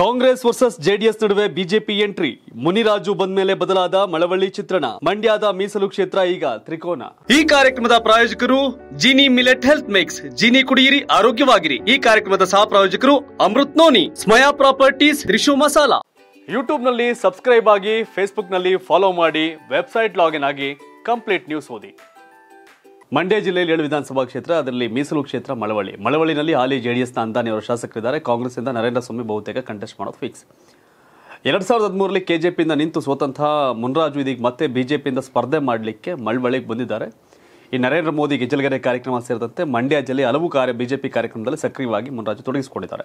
Congress versus JDS ನಡುವೆ BJP entry Muniraju ಬಂದ ಮೇಲೆ ಬದಲಾದ ಮಳವಳ್ಳಿ ಚಿತ್ರಣ ಮಂಡ್ಯದ ಮೀಸಲು ಕ್ಷೇತ್ರ ಈಗ ತ್ರಿಕೋನ ಈ ಕಾರ್ಯಕ್ರಮದ ಪ್ರಾಯೋಜಕರು Gini millet health mix Gini ಕುಡಿಯಿರಿ ಆರೋಗ್ಯವಾಗಿರಿ ಈ ಕಾರ್ಯಕ್ರಮದ ಸಹ ಪ್ರಾಯೋಜಕರು Amrit noni Smaya properties Rishu masala YouTube ನಲ್ಲಿ ಸಬ್ಸ್ಕ್ರೈಬ್ ಆಗಿ ಫೇಸ್ಬುಕ್ ನಲ್ಲಿ ಫಾಲೋ ಮಾಡಿ ವೆಬ್ಸೈಟ್ ಲಾಗಿನ್ ಆಗಿ ಕಂಪ್ಲೀಟ್ ನ್ಯೂಸ್ ಓದಿ ಮಂಡ್ಯ ಜಿಲ್ಲೆಯಲ್ಲಿ ಏಳು ವಿಧಾನಸಭಾ ಕ್ಷೇತ್ರ ಅದರಲ್ಲಿ ಮೀಸಲು ಕ್ಷೇತ್ರ ಮಳವಳ್ಳಿ ಮಳವಳ್ಳಿನಲ್ಲಿ ಹಾಲಿ ಜೆಡಿಎಸ್ನ ಅಂದಾನಿ ಅವರು ಶಾಸಕರಿದ್ದಾರೆ ಕಾಂಗ್ರೆಸ್ನಿಂದ ನರೇಂದ್ರ ಸ್ವಾಮಿ ಬಹುತೇಕ ಕಂಟೆಸ್ಟ್ ಮಾಡೋದು ಫಿಕ್ಸ್ ಎರಡು ಸಾವಿರದ ಹದಿಮೂರಲ್ಲಿ ಕೆ ಜೆ ಪಿಯಿಂದ ನಿಂತು ಸ್ವತಂತ್ರ ಮುನ್ರಾಜು ಇದೀಗ ಮತ್ತೆ ಬಿ ಜೆ ಪಿಯಿಂದ ಸ್ಪರ್ಧೆ ಮಾಡಲಿಕ್ಕೆ ಮಳವಳ್ಳಿಗೆ ಬಂದಿದ್ದಾರೆ ಈ ನರೇಂದ್ರ ಮೋದಿ ಗೆಜ್ಜಲಗೆರೆ ಕಾರ್ಯಕ್ರಮ ಸೇರಿದಂತೆ ಮಂಡ್ಯ ಜಿಲ್ಲೆ ಹಲವು ಕಾರ್ಯ ಬಿ ಜೆ ಪಿ ಕಾರ್ಯಕ್ರಮದಲ್ಲಿ ಸಕ್ರಿಯವಾಗಿ ಮುನ್ರಾಜು ತೊಡಗಿಸಿಕೊಂಡಿದ್ದಾರೆ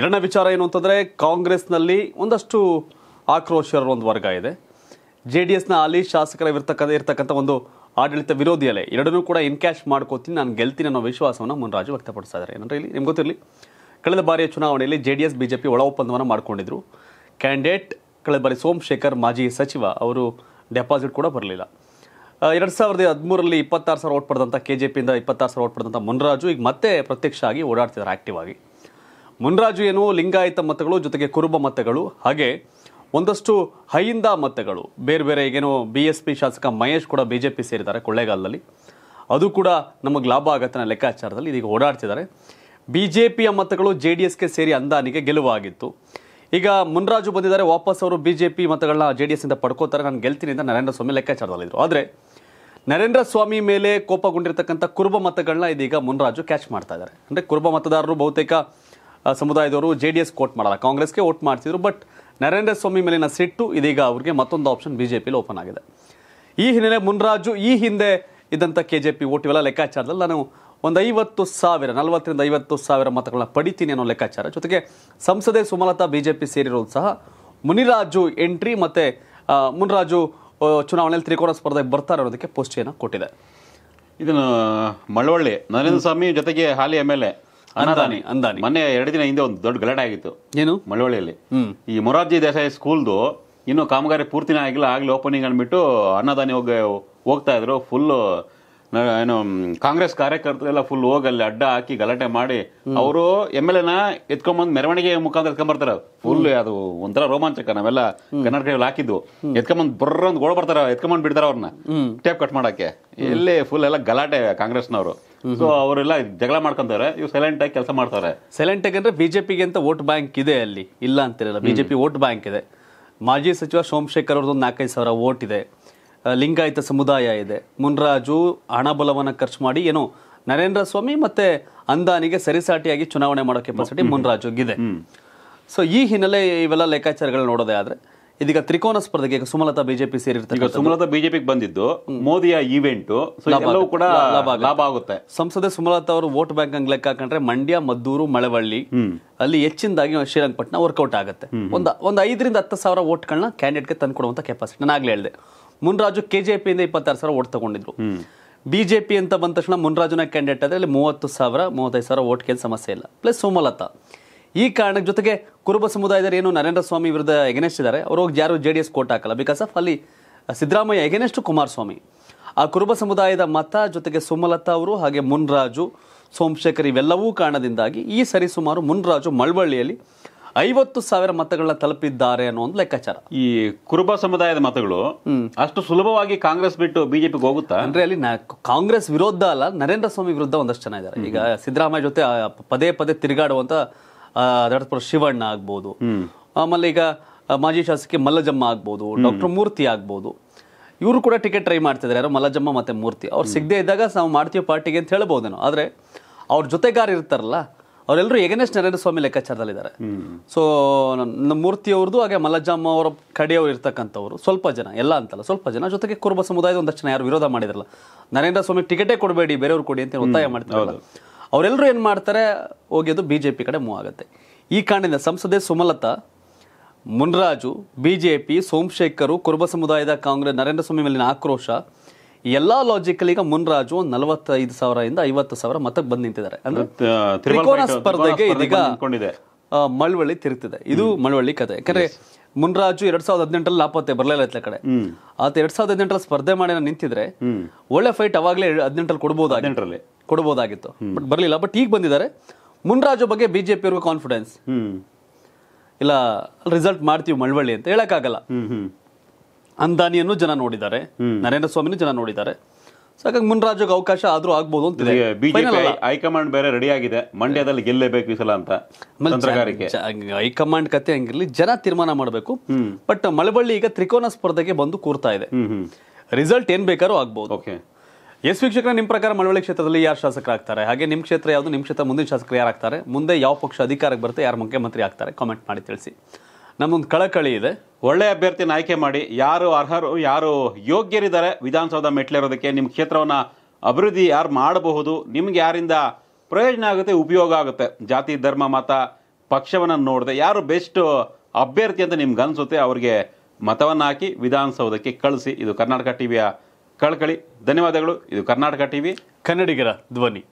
ಎರಡನೇ ವಿಚಾರ ಏನು ಅಂತಂದರೆ ಕಾಂಗ್ರೆಸ್ನಲ್ಲಿ ಒಂದಷ್ಟು ಆಕ್ರೋಶರ ಒಂದು ವರ್ಗ ಇದೆ ಜೆ ಡಿ ಎಸ್ನ ಹಾಲಿ ಶಾಸಕರ ಇರ್ತಕ್ಕಂಥ ಇರ್ತಕ್ಕಂಥ ಒಂದು ಆಡಳಿತ ವಿರೋಧಿ ಅಲೆ ಎರಡನ್ನೂ ಕೂಡ ಇನ್ಕ್ಯಾಶ್ ಮಾಡ್ಕೋತೀನಿ ನಾನು ಗೆಲ್ತೀನಿ ಅನ್ನೋ ವಿಶ್ವಾಸವನ್ನು ಮುನ್ರಾಜು ವ್ಯಕ್ತಪಡಿಸ್ತಾ ಇದ್ದಾರೆ ಏನಂದ್ರೆ ಇಲ್ಲಿ ನಿಮ್ಗೆ ಗೊತ್ತಿರಲಿ ಕಳೆದ ಬಾರಿಯ ಚುನಾವಣೆಯಲ್ಲಿ ಜೆ ಡಿ ಎಸ್ ಬಿಜೆಪಿ ಒಳ ಒಪ್ಪಂದವನ್ನು ಮಾಡಿಕೊಂಡಿದ್ರು ಕ್ಯಾಂಡಿಡೇಟ್ ಕಳೆದ ಬಾರಿ ಸೋಮಶೇಖರ್ ಮಾಜಿ ಸಚಿವ ಅವರು ಡೆಪಾಸಿಟ್ ಕೂಡ ಬರಲಿಲ್ಲ ಎರಡು ಸಾವಿರದ ಹದಿಮೂರರಲ್ಲಿ ಇಪ್ಪತ್ತಾರು ಸಾವಿರ ಓಟ್ ಪಡೆದಂಥ ಕೆ ಜೆ ಪಿಯಿಂದ ಇಪ್ಪತ್ತಾರು ಸಾವಿರ ಓಟ್ ಪಡೆದಂಥ ಮುನ್ರಾಜು ಈಗ ಮತ್ತೆ ಪ್ರತ್ಯಕ್ಷ ಆಗಿ ಓಡಾಡ್ತಿದ್ದಾರೆ ಆಕ್ಟಿವ್ ಆಗಿ ಮುನ್ರಾಜು ಏನು ಲಿಂಗಾಯತ ಮತಗಳು ಜೊತೆಗೆ ಕುರುಬ ಮತಗಳು ಹಾಗೆ ಒಂದಷ್ಟು ಹೈಯಿಂದ ಮತಗಳು ಬೇರೆ ಬೇರೆ ಈಗೇನೋ ಬಿ ಎಸ್ ಪಿ ಶಾಸಕ ಮಹೇಶ್ ಕೂಡ ಬಿ ಜೆ ಪಿ ಸೇರಿದ್ದಾರೆ ಕೊಳ್ಳೇಗಾಲದಲ್ಲಿ ಅದು ಕೂಡ ನಮಗೆ ಲಾಭ ಆಗತ್ತೆ ಲೆಕ್ಕಾಚಾರದಲ್ಲಿ ಇದೀಗ ಓಡಾಡ್ತಿದ್ದಾರೆ ಬಿ ಜೆ ಪಿಯ ಮತಗಳು ಜೆ ಡಿ ಎಸ್ಗೆ ಸೇರಿ ಅಂದಾನಿಗೆ ಗೆಲುವಾಗಿತ್ತು ಈಗ ಮುನ್ರಾಜು ಬಂದಿದ್ದಾರೆ ವಾಪಸ್ ಅವರು ಬಿ ಜೆ ಪಿ ಮತಗಳನ್ನ ಜೆ ಡಿ ಎಸ್ನಿಂದ ಪಡ್ಕೋತಾರೆ ನಾನು ಗೆಲ್ತೀನಿ ಅಂತ ನರೇಂದ್ರ ಸ್ವಾಮಿ ಲೆಕ್ಕಾಚಾರದಲ್ಲಿದ್ದರು ಆದರೆ ನರೇಂದ್ರ ಸ್ವಾಮಿ ಮೇಲೆ ಕೋಪಗೊಂಡಿರ್ತಕ್ಕಂಥ ಕುರುಬ ಮತಗಳನ್ನ ಇದೀಗ ಮುನ್ರಾಜು ಕ್ಯಾಚ್ ಮಾಡ್ತಾ ಇದ್ದಾರೆ ಅಂದರೆ ಕುರುಬ ಮತದಾರರು ಬಹುತೇಕ ಸಮುದಾಯದವರು ಜೆ ಡಿ ಎಸ್ ವೋಟ್ ಮಾಡಲ್ಲ ಕಾಂಗ್ರೆಸ್ಗೆ ವೋಟ್ ಮಾಡ್ತಿದ್ರು ಬಟ್ ನರೇಂದ್ರ ಸ್ವಾಮಿ ಮೇಲಿನ ಸಿಟ್ಟು ಇದೀಗ ಅವ್ರಿಗೆ ಮತ್ತೊಂದು ಆಪ್ಷನ್ ಬಿಜೆಪಿಲಿ ಓಪನ್ ಆಗಿದೆ ಈ ಹಿನ್ನೆಲೆ ಮುನ್ರಾಜು ಈ ಹಿಂದೆ ಇದ್ದಂಥ ಕೆ ಜೆ ಪಿ ಓಟಿವೆಲ್ಲ ಲೆಕ್ಕಾಚಾರದಲ್ಲಿ ನಾನು ಒಂದು ಐವತ್ತು ಸಾವಿರ ನಲವತ್ತರಿಂದ ಐವತ್ತು ಸಾವಿರ ಮತಗಳನ್ನ ಪಡಿತೀನಿ ಅನ್ನೋ ಲೆಕ್ಕಾಚಾರ ಜೊತೆಗೆ ಸಂಸದೆ ಸುಮಲತಾ ಬಿಜೆಪಿ ಸೇರಿರೋದು ಸಹ ಮುನಿರಾಜು ಎಂಟ್ರಿ ಮತ್ತು ಮುನಿರಾಜು ಚುನಾವಣೆಯಲ್ಲಿ ತ್ರಿಕೋನ ಸ್ಪರ್ಧೆಗೆ ಬರ್ತಾರೆ ಅನ್ನೋದಕ್ಕೆ ಪೋಸ್ಟಿಯನ್ನು ಕೊಟ್ಟಿದೆ ಇದನ್ನು ಮಳವಳ್ಳಿ ನರೇಂದ್ರ ಸ್ವಾಮಿ ಜೊತೆಗೆ ಹಾಲಿ ಎಮ್ ಎಲ್ ಎ ಅನ್ನದಾನಿ ಅಂದಾನಿ ಮೊನ್ನೆ ಎರಡು ದಿನ ಹಿಂದೆ ಒಂದು ದೊಡ್ಡ ಗಲಾಟೆ ಆಗಿತ್ತು ಏನು ಮಳವಳ್ಳಿಯಲ್ಲಿ ಈ ಮೊರಾರ್ಜಿ ದೇಸಾಯಿ ಸ್ಕೂಲ್ದು ಇನ್ನು ಕಾಮಗಾರಿ ಪೂರ್ತಿನೇ ಆಗಿಲ್ಲ ಆಗಲಿ ಓಪನಿಂಗ್ ಅಂದ್ಬಿಟ್ಟು ಅನ್ನದಾನಿ ಹೋಗಿ ಹೋಗ್ತಾ ಇದ್ರು ಫುಲ್ಲು ಏನು ಕಾಂಗ್ರೆಸ್ ಕಾರ್ಯಕರ್ತರೆಲ್ಲ ಫುಲ್ ಹೋಗಲ್ಲಿ ಅಡ್ಡ ಹಾಕಿ ಗಲಾಟೆ ಮಾಡಿ ಅವರು ಎಮ್ ಎಲ್ ಎನ ಎತ್ಕೊಂಬಂದು ಮೆರವಣಿಗೆ ಮುಖಾಂತರ ಬರ್ತಾರ ಫುಲ್ ಅದು ಒಂಥರ ರೋಮಾಂಚಕ ನಾವೆಲ್ಲ ಕರ್ನಾಟಕದಲ್ಲಿ ಹಾಕಿದ್ದು ಎತ್ಕೊಂಬಂದು ಬರ್ರ ಒಂದು ಗೋಳ ಬರ್ತಾರ ಎತ್ಕೊಂಡ್ ಬಿಡ್ತಾರ ಅವ್ರನ್ನ ಟೇಪ್ ಕಟ್ ಮಾಡಕ್ಕೆ ಇಲ್ಲಿ ಫುಲ್ ಎಲ್ಲ ಗಲಾಟೆ ಕಾಂಗ್ರೆಸ್ನವರು ಸೊ ಅವರೆಲ್ಲ ಜಗಳ ಮಾಡ್ಕೊಂತಾರೆ ಇವ್ರು ಸೈಲೆಂಟ್ ಆಗಿ ಕೆಲಸ ಮಾಡ್ತಾರೆ ಸೈಲೆಂಟ್ ಆಗಿ ಅಂದ್ರೆ ಬಿಜೆಪಿಗೆ ಅಂತ ವೋಟ್ ಬ್ಯಾಂಕ್ ಇದೆ ಅಲ್ಲಿ ಇಲ್ಲ ಅಂತಿರಲ್ಲ ಬಿಜೆಪಿ ವೋಟ್ ಬ್ಯಾಂಕ್ ಇದೆ ಮಾಜಿ ಸಚಿವ ಸೋಮಶೇಖರ್ ಅವ್ರದ್ದೊಂದು ನಾಲ್ಕೈದು ಸಾವಿರ ವೋಟ್ ಇದೆ ಲಿಂಗಾಯತ ಸಮುದಾಯ ಇದೆ ಮುನ್ರಾಜು ಹಣಬಲವನ್ನು ಖರ್ಚು ಮಾಡಿ ಏನೋ ನರೇಂದ್ರ ಸ್ವಾಮಿ ಮತ್ತೆ ಅಂದಾನಿಗೆ ಸರಿಸಾಟಿಯಾಗಿ ಚುನಾವಣೆ ಮಾಡೋ ಕೆಪಾಸಿಟಿ ಇದೆ ಸೊ ಈ ಹಿನ್ನೆಲೆ ಇವೆಲ್ಲ ಲೆಕ್ಕಾಚಾರಗಳು ನೋಡೋದೇ ಆದರೆ ಇದೀಗ ತ್ರಿಕೋನ ಸ್ಪರ್ಧೆಗೆ ಸುಮಲತಾ ಬಿಜೆಪಿ ಸೇರಿರ್ತಾರೆ ಸುಮಲತಾ ಬಿಜೆಪಿಗೆ ಬಂದಿದ್ದು ಮೋದಿಯ ಈವೆಂಟ್ ಕೂಡ ಲಾಭ ಆಗುತ್ತೆ ಸಂಸದೆ ಸುಮಲತಾ ಅವರು ವೋಟ್ ಬ್ಯಾಂಕ್ ಹಂಗ್ ಲೆಕ್ಕ ಹಾಕೊಂಡ್ರೆ ಮಂಡ್ಯ ಮದ್ದೂರು ಮಳವಳ್ಳಿ ಅಲ್ಲಿ ಹೆಚ್ಚಿನದಾಗಿ ಶ್ರೀರಂಗಪಟ್ಟಣ ವರ್ಕೌಟ್ ಆಗುತ್ತೆ ಒಂದು ಒಂದ್ ಐದರಿಂದ ಹತ್ತು ಸಾವಿರ ವೋಟ್ಗಳನ್ನ ಕ್ಯಾಂಡಿಡೇಟ್ಗೆ ತಂದು ಕೊಡುವಂತ ಕೆಪಾಸಿಟಿ ನಾನು ಆಗ್ಲೇ ಹೇಳಿದೆ ಮುನ್ರಾಜು ಕೆಜೆಪಿಯಿಂದ ಇಪ್ಪತ್ತಾರು ಸಾವಿರ ವೋಟ್ ತಗೊಂಡಿದ್ರು ಬಿಜೆಪಿ ಅಂತ ಬಂದ ತಕ್ಷಣ ಮುನ್ರಾಜುನ ಕ್ಯಾಂಡಿಡೇಟ್ ಆದ್ರೆ ಅಲ್ಲಿ ಮೂವತ್ತು ಸಾವಿರ ಮೂವತ್ತೈದು ಸಾವಿರ ವೋಟ್ ಕೇಳಿ ಸಮಸ್ಯೆ ಇಲ್ಲ ಪ್ಲಸ್ ಸುಮಲತಾ ಈ ಕಾರಣಕ್ಕೆ ಜೊತೆಗೆ ಕುರುಬ ಸಮುದಾಯದವರು ಏನು ನರೇಂದ್ರ ಸ್ವಾಮಿ ವಿರುದ್ಧ ಎಗನೆಸ್ಟ್ ಇದ್ದಾರೆ ಅವರು ಹೋಗಿ ಯಾರು ಜೆ ಡಿ ಎಸ್ ಕೋಟ್ ಹಾಕಲ್ಲ ಬಿಕಾಸ್ ಆಫ್ ಅಲ್ಲಿ ಸಿದ್ದರಾಮಯ್ಯ ಎಗನೆಸ್ಟು ಕುಮಾರಸ್ವಾಮಿ ಆ ಕುರುಬ ಸಮುದಾಯದ ಮತ ಜೊತೆಗೆ ಸುಮಲತಾ ಅವರು ಹಾಗೆ ಮುನ್ರಾಜು ಸೋಮಶೇಖರ್ ಇವೆಲ್ಲವೂ ಕಾರಣದಿಂದಾಗಿ ಈ ಸರಿ ಸುಮಾರು ಮುನ್ರಾಜು ಮಳವಳ್ಳಿಯಲ್ಲಿ ಐವತ್ತು ಸಾವಿರ ಮತಗಳನ್ನ ತಲುಪಿದ್ದಾರೆ ಅನ್ನೋ ಒಂದು ಲೆಕ್ಕಾಚಾರ ಈ ಕುರುಬ ಸಮುದಾಯದ ಮತಗಳು ಅಷ್ಟು ಸುಲಭವಾಗಿ ಕಾಂಗ್ರೆಸ್ ಬಿಟ್ಟು ಬಿಜೆಪಿಗೆ ಹೋಗುತ್ತಾ ಅಂದ್ರೆ ಅಲ್ಲಿ ಕಾಂಗ್ರೆಸ್ ವಿರೋಧ ಅಲ್ಲ ನರೇಂದ್ರ ಸ್ವಾಮಿ ವಿರುದ್ಧ ಒಂದಷ್ಟು ಜನ ಇದ್ದಾರೆ ಈಗ ಸಿದ್ದರಾಮಯ್ಯ ಜೊತೆ ಪದೇ ಪದೇ ತಿರುಗಾಡುವಂತ ದಡತ್ಪುರ ಶಿವಣ್ಣ ಆಗ್ಬೋದು ಆಮೇಲೆ ಈಗ ಮಾಜಿ ಶಾಸಕಿ ಮಲ್ಲಜಮ್ಮ ಆಗ್ಬೋದು ಡಾಕ್ಟರ್ ಮೂರ್ತಿ ಆಗ್ಬೋದು ಇವರು ಕೂಡ ಟಿಕೆಟ್ ಟ್ರೈ ಮಾಡ್ತಿದ್ದಾರೆ ಯಾರೋ ಮಲ್ಲಜಮ್ಮ ಮತ್ತು ಮೂರ್ತಿ ಅವ್ರು ಸಿಗದೇ ಇದ್ದಾಗ ನಾವು ಮಾಡ್ತೀವಿ ಪಾರ್ಟಿಗೆ ಅಂತ ಹೇಳ್ಬೋದೇನೋ ಆದರೆ ಅವ್ರ ಜೊತೆಗಾರ ಇರ್ತಾರಲ್ಲ ಅವರೆಲ್ಲರೂ ಎಗನೆಸ್ಟ್ ನರೇಂದ್ರ ಸ್ವಾಮಿ ಲೆಕ್ಕಾಚಾರದಲ್ಲಿದ್ದಾರೆ ಸೊ ನಮ್ಮ ಮೂರ್ತಿಯವ್ರದ್ದು ಹಾಗೆ ಮಲ್ಲಜಮ್ಮ ಅವರ ಕಡೆಯವರು ಇರ್ತಕ್ಕಂಥವ್ರು ಸ್ವಲ್ಪ ಜನ ಎಲ್ಲ ಅಂತಲ್ಲ ಸ್ವಲ್ಪ ಜನ ಜೊತೆಗೆ ಕುರುಬ ಸಮುದಾಯದ ಒಂದಷ್ಟು ಜನ ಯಾರು ವಿರೋಧ ಮಾಡಿದ್ರಲ್ಲ ನರೇಂದ್ರ ಸ್ವಾಮಿ ಟಿಕೆಟೇ ಕೊಡಬೇಡಿ ಬೇರೆಯವ್ರು ಕೊಡಿ ಅಂತ ಒತ್ತಾಯ ಮಾಡ್ತಾರೆ ಅವರೆಲ್ಲರೂ ಏನು ಮಾಡ್ತಾರೆ ಹೋಗಿದ್ದು ಬಿ ಜೆ ಪಿ ಕಡೆ ಮೂವ್ ಆಗುತ್ತೆ ಈ ಕಾರಣದಿಂದ ಸಂಸದೆ Sumalatha Munraju B J P Somashekhar Kuruba ಸಮುದಾಯದ ಕಾಂಗ್ರೆಸ್ ನರೇಂದ್ರ ಸ್ವಾಮಿ ಮೇಲಿನ ಆಕ್ರೋಶ ಎಲ್ಲಾ ಲಾಜಿಕಲ್ ಈಗ ಮುನ್ರಾಜು ಒಂದು ನಲವತ್ತೈದು ಸಾವಿರದಿಂದ ಐವತ್ತು ಸಾವಿರ ಮತಕ್ಕೆ ಬಂದು ನಿಂತಿದ್ದಾರೆ ಅಂದ್ರೆ ತ್ರಿಕೋನ ಸ್ಪರ್ಧೆಗೆ ಇದೀಗ ಮಳವಳ್ಳಿ ತಿರುಗ್ತಿದೆ ಇದು ಮಳವಳ್ಳಿ ಕತೆ ಯಾಕಂದ್ರೆ ಮುನ್ರಾಜು ಎರಡ್ ಸಾವಿರದ ಹದಿನೆಂಟರಲ್ಲಿ ನಾಪತ್ತೆ ಬರಲಿಲ್ಲ ಇತ್ತ ಕಡೆ ಆತ ಎರಡ್ ಸಾವಿರದ ಹದಿನೆಂಟರಲ್ಲಿ ಸ್ಪರ್ಧೆ ಮಾಡಿ ನಿಂತಿದ್ರೆ ಒಳ್ಳೆ ಫೈಟ್ ಅವಾಗಲೇ ಹದಿನೆಂಟರಲ್ಲಿ ಕೊಡ್ಬೋದು ಹದಿನೆಂಟರಲ್ಲಿ ಕೊಡಬಹುದಾಗಿತ್ತು ಬಟ್ ಬರಲಿಲ್ಲ ಬಟ್ ಈಗ ಬಂದಿದ್ದಾರೆ ಮುನ್ರಾಜು ಬಗ್ಗೆ ಬಿ ಜೆ ಪಿಯವ್ರಿಗೂ ಕಾನ್ಫಿಡೆನ್ಸ್ ಇಲ್ಲ ರಿಸಲ್ಟ್ ಮಾಡ್ತೀವಿ ಮಳವಳ್ಳಿ ಅಂತ ಹೇಳೋಕ್ಕಾಗಲ್ಲ ಅಂದಾನಿಯನ್ನು ಜನ ನೋಡಿದ್ದಾರೆ ನರೇಂದ್ರ ಸ್ವಾಮಿನೂ ಜನ ನೋಡಿದ್ದಾರೆ ಸೊ ಹಾಗಾಗಿ ಮುನ್ರಾಜುಗೆ ಅವಕಾಶ ಆದರೂ ಆಗ್ಬೋದು ಅಂತ ಹೈಕಮಾಂಡ್ ಬೇರೆ ರೆಡಿ ಆಗಿದೆ ಮಂಡ್ಯದಲ್ಲಿ ಗೆಲ್ಲೇಬೇಕು ಈ ಸಲ ಅಂತ ಹೈಕಮಾಂಡ್ ಕತೆ ಹಂಗಿರ್ಲಿ ಜನ ತೀರ್ಮಾನ ಮಾಡಬೇಕು ಬಟ್ ಮಳವಳ್ಳಿ ಈಗ ತ್ರಿಕೋನ ಸ್ಪರ್ಧೆಗೆ ಬಂದು ಕೂರ್ತಾ ಇದೆ ರಿಸಲ್ಟ್ ಏನ್ ಬೇಕಾದ್ರೂ ಆಗ್ಬಹುದು ಎಸ್ ವೀಕ್ಷಕರ ನಿಮ್ಮ ಪ್ರಕಾರ ಮಳವಳ್ಳಿ ಕ್ಷೇತ್ರದಲ್ಲಿ ಯಾರು ಶಾಸಕರಾಗ್ತಾರೆ ಹಾಗೆ ನಿಮ್ಮ ಕ್ಷೇತ್ರ ಯಾವುದು ನಿಮ್ಮ ಕ್ಷೇತ್ರ ಮುಂದಿನ ಶಾಸಕರು ಯಾರಾಗ್ತಾರೆ ಮುಂದೆ ಯಾವ ಪಕ್ಷ ಅಧಿಕಾರಕ್ಕೆ ಬರುತ್ತೆ ಯಾರು ಮುಖ್ಯಮಂತ್ರಿ ಆಗ್ತಾರೆ ಕಾಮೆಂಟ್ ಮಾಡಿ ತಿಳಿಸಿ ನಮ್ಮೊಂದು ಕಳಕಳಿ ಇದೆ ಒಳ್ಳೆ ಅಭ್ಯರ್ಥಿನ ಆಯ್ಕೆ ಮಾಡಿ ಯಾರು ಅರ್ಹರು ಯಾರು ಯೋಗ್ಯರಿದ್ದಾರೆ ವಿಧಾನಸೌಧ ಮೆಟ್ಲಿರೋದಕ್ಕೆ ನಿಮ್ಮ ಕ್ಷೇತ್ರವನ್ನು ಅಭಿವೃದ್ಧಿ ಯಾರು ಮಾಡಬಹುದು ನಿಮ್ಗೆ ಯಾರಿಂದ ಪ್ರಯೋಜನ ಆಗುತ್ತೆ ಉಪಯೋಗ ಆಗುತ್ತೆ ಜಾತಿ ಧರ್ಮ ಮತ ಪಕ್ಷವನ್ನು ನೋಡದೆ ಯಾರು ಬೆಸ್ಟ್ ಅಭ್ಯರ್ಥಿ ಅಂತ ನಿಮ್ಗೆ ಅನಿಸುತ್ತೆ ಅವ್ರಿಗೆ ಮತವನ್ನು ಹಾಕಿ ವಿಧಾನಸೌಧಕ್ಕೆ ಕಳಿಸಿ ಇದು ಕರ್ನಾಟಕ ಟಿವಿಯ ಕಳ್ಕಳಿ ಧನ್ಯವಾದಗಳು ಇದು ಕರ್ನಾಟಕ ಟಿವಿ ಕನ್ನಡಿಗರ ಧ್ವನಿ